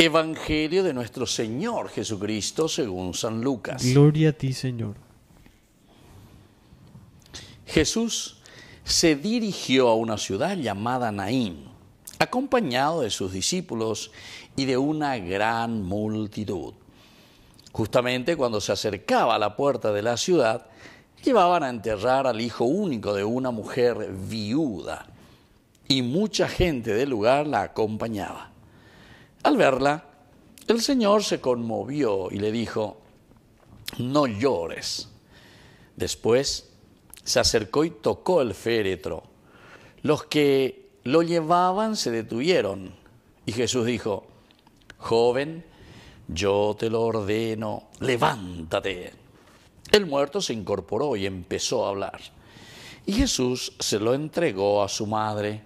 Evangelio de nuestro Señor Jesucristo según San Lucas. Gloria a ti, Señor. Jesús se dirigió a una ciudad llamada Naín, acompañado de sus discípulos y de una gran multitud. Justamente cuando se acercaba a la puerta de la ciudad, llevaban a enterrar al hijo único de una mujer viuda, y mucha gente del lugar la acompañaba. Al verla, el Señor se conmovió y le dijo, no llores. Después se acercó y tocó el féretro. Los que lo llevaban se detuvieron y Jesús dijo, joven, yo te lo ordeno, levántate. El muerto se incorporó y empezó a hablar. Y Jesús se lo entregó a su madre.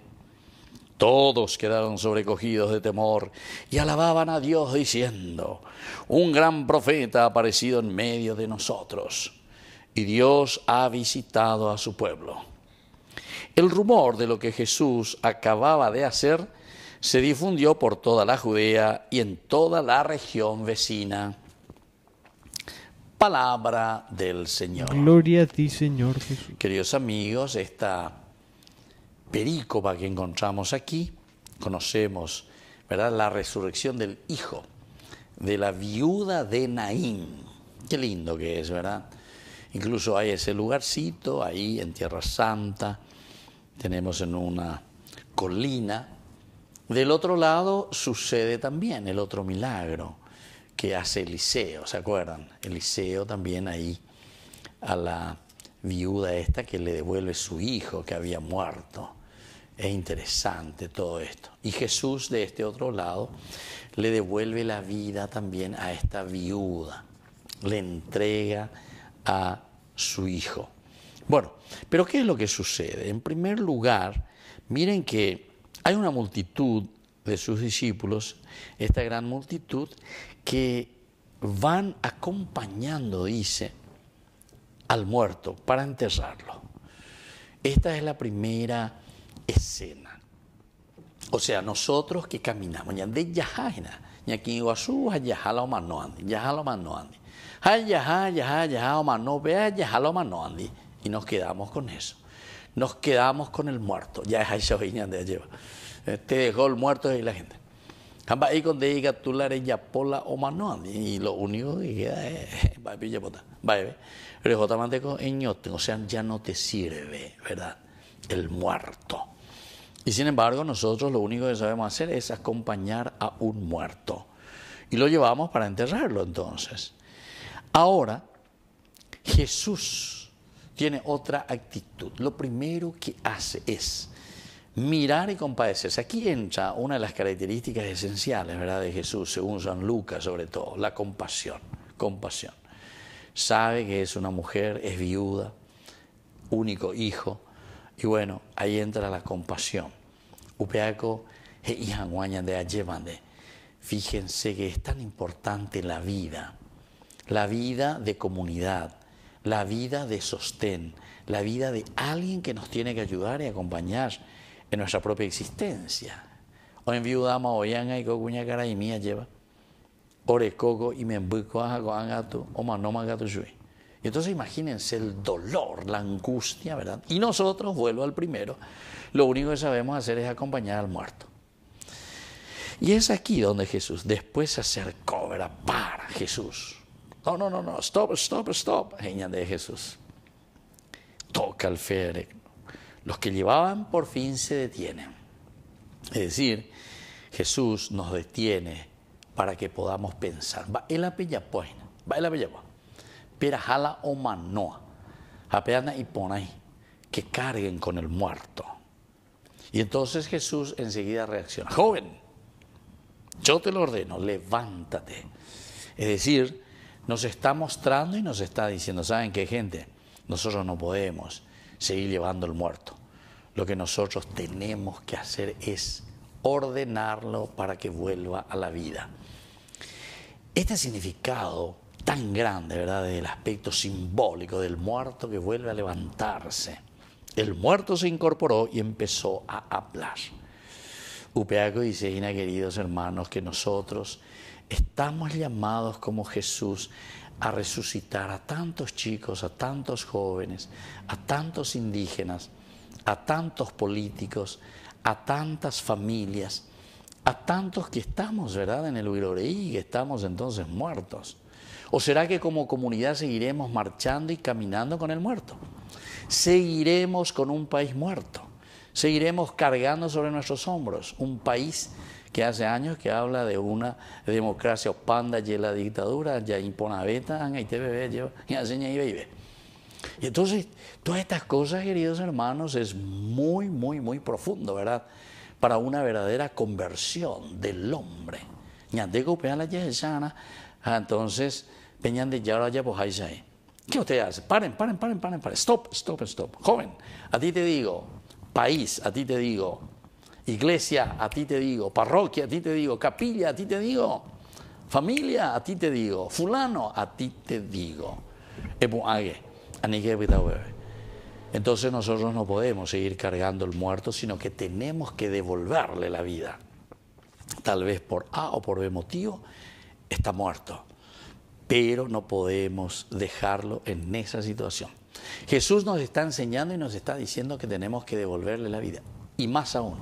Todos quedaron sobrecogidos de temor y alababan a Dios diciendo, un gran profeta ha aparecido en medio de nosotros y Dios ha visitado a su pueblo. El rumor de lo que Jesús acababa de hacer se difundió por toda la Judea y en toda la región vecina. Palabra del Señor. Gloria a ti, Señor Jesús. Queridos amigos, esta perícopa que encontramos aquí, conocemos ¿verdad? la resurrección del hijo de la viuda de Naín. Qué lindo que es, ¿verdad? Incluso hay ese lugarcito ahí en Tierra Santa, tenemos en una colina. Del otro lado sucede también el otro milagro que hace Eliseo, ¿se acuerdan? Eliseo también ahí a la viuda esta que le devuelve su hijo que había muerto. Es interesante todo esto. Y Jesús de este otro lado le devuelve la vida también a esta viuda, le entrega a su hijo. Bueno, pero ¿qué es lo que sucede? En primer lugar, miren que hay una multitud de sus discípulos, esta gran multitud, que van acompañando, dice, al muerto para enterrarlo. Esta es la primera escena. O sea, nosotros que caminamos, ya de Yajaina, ya aquí Iguazú, Yajala o Andi, Yajala o manoandi, Yajá, Yajá, Yajá o Manó, vea Yajala o Andi. Y nos quedamos con eso. Nos quedamos con el muerto. Ya es esa de lleva. Te este dejó el muerto y la gente. Ambas y con de diga tú la ya pola o mano y lo único que queda es va pillar bota, va Pero jota manteco en o sea, ya no te sirve, ¿verdad? El muerto. Y sin embargo, nosotros lo único que sabemos hacer es acompañar a un muerto. Y lo llevamos para enterrarlo entonces. Ahora, Jesús tiene otra actitud. Lo primero que hace es mirar y compadecerse. Aquí entra una de las características esenciales ¿verdad? de Jesús, según San Lucas sobre todo, la compasión. Compasión. Sabe que es una mujer, es viuda, único hijo, y bueno, ahí entra la compasión. Upeaco y de Fíjense que es tan importante la vida, la vida de comunidad, la vida de sostén, la vida de alguien que nos tiene que ayudar y acompañar en nuestra propia existencia. O en viudama oyanga y cocuña cara y mía lleva. Ore coco y me embuco a tu o manoma gato y entonces imagínense el dolor, la angustia, ¿verdad? Y nosotros, vuelvo al primero, lo único que sabemos hacer es acompañar al muerto. Y es aquí donde Jesús después se acercó, Para Jesús. No, no, no, no, stop, stop, stop, señal de Jesús. Toca el féretro Los que llevaban por fin se detienen. Es decir, Jesús nos detiene para que podamos pensar. Va en peña, pues. va la pues. Pira jala o manoa. Apeana y pon ahí. Que carguen con el muerto. Y entonces Jesús enseguida reacciona. Joven, yo te lo ordeno, levántate. Es decir, nos está mostrando y nos está diciendo, ¿saben qué gente? Nosotros no podemos seguir llevando el muerto. Lo que nosotros tenemos que hacer es ordenarlo para que vuelva a la vida. Este significado tan grande, ¿verdad? Del aspecto simbólico del muerto que vuelve a levantarse. El muerto se incorporó y empezó a hablar. Upeaco dice, Ina, queridos hermanos, que nosotros estamos llamados como Jesús a resucitar a tantos chicos, a tantos jóvenes, a tantos indígenas, a tantos políticos, a tantas familias, a tantos que estamos, ¿verdad?, en el Uiroreí, que estamos entonces muertos. ¿O será que como comunidad seguiremos marchando y caminando con el muerto? Seguiremos con un país muerto. Seguiremos cargando sobre nuestros hombros un país que hace años que habla de una democracia opanda y la dictadura, ya imponabeta, lleva, y entonces, todas estas cosas, queridos hermanos, es muy, muy, muy profundo, ¿verdad? Para una verdadera conversión del hombre. Pues, ah, entonces, peñan de Yaraya ¿Qué usted hace? Paren, paren, paren, paren, paren. Stop, stop, stop. Joven, a ti te digo, país, a ti te digo, iglesia, a ti te digo, parroquia, a ti te digo, capilla, a ti te digo, familia, a ti te digo, fulano, a ti te digo. Entonces nosotros no podemos seguir cargando el muerto, sino que tenemos que devolverle la vida. Tal vez por A o por B motivo está muerto pero no podemos dejarlo en esa situación. Jesús nos está enseñando y nos está diciendo que tenemos que devolverle la vida. Y más aún,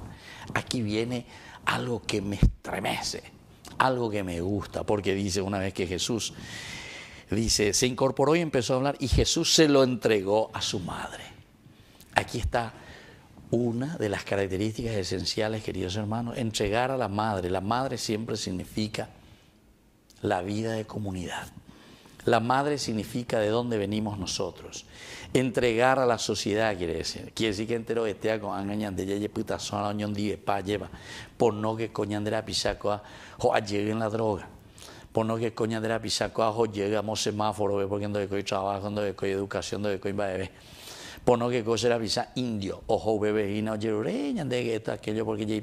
aquí viene algo que me estremece, algo que me gusta, porque dice una vez que Jesús dice, se incorporó y empezó a hablar y Jesús se lo entregó a su madre. Aquí está una de las características esenciales, queridos hermanos, entregar a la madre. La madre siempre significa la vida de comunidad. La madre significa de dónde venimos nosotros. Entregar a la sociedad quiere decir. Quiere decir que entero este con angañan de yeye son a unión de pa lleva. Por no que coñan de la pisacoa o lleguen la droga. Por no que coñan de la pisacoa o llegamos semáforo porque no de trabajo, no de educación, no de bebé que cosa era indio, ojo bebé y no porque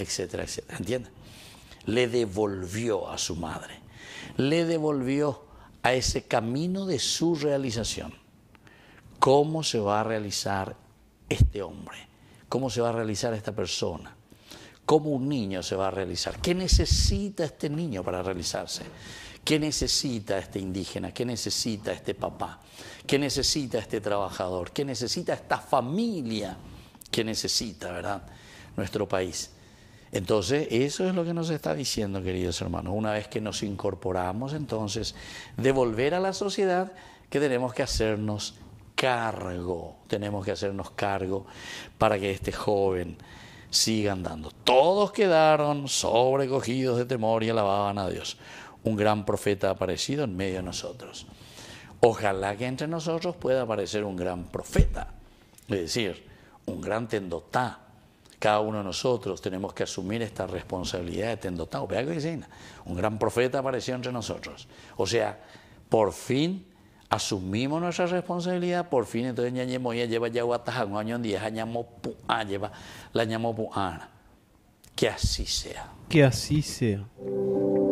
etcétera, etcétera. Le devolvió a su madre, le devolvió a ese camino de su realización. ¿Cómo se va a realizar este hombre? ¿Cómo se va a realizar esta persona? ¿Cómo un niño se va a realizar? ¿Qué necesita este niño para realizarse? ¿Qué necesita este indígena? ¿Qué necesita este papá? ¿Qué necesita este trabajador? ¿Qué necesita esta familia? ¿Qué necesita, verdad? Nuestro país. Entonces, eso es lo que nos está diciendo, queridos hermanos. Una vez que nos incorporamos, entonces, de volver a la sociedad que tenemos que hacernos cargo, tenemos que hacernos cargo para que este joven siga andando. Todos quedaron sobrecogidos de temor y alababan a Dios un gran profeta ha aparecido en medio de nosotros. Ojalá que entre nosotros pueda aparecer un gran profeta, es decir, un gran tendotá. Cada uno de nosotros tenemos que asumir esta responsabilidad de tendotá, un gran profeta apareció entre nosotros. O sea, por fin asumimos nuestra responsabilidad, por fin entonces ya ya lleva ya un año en diez ah, la puana. Ah, que así sea. Que así sea.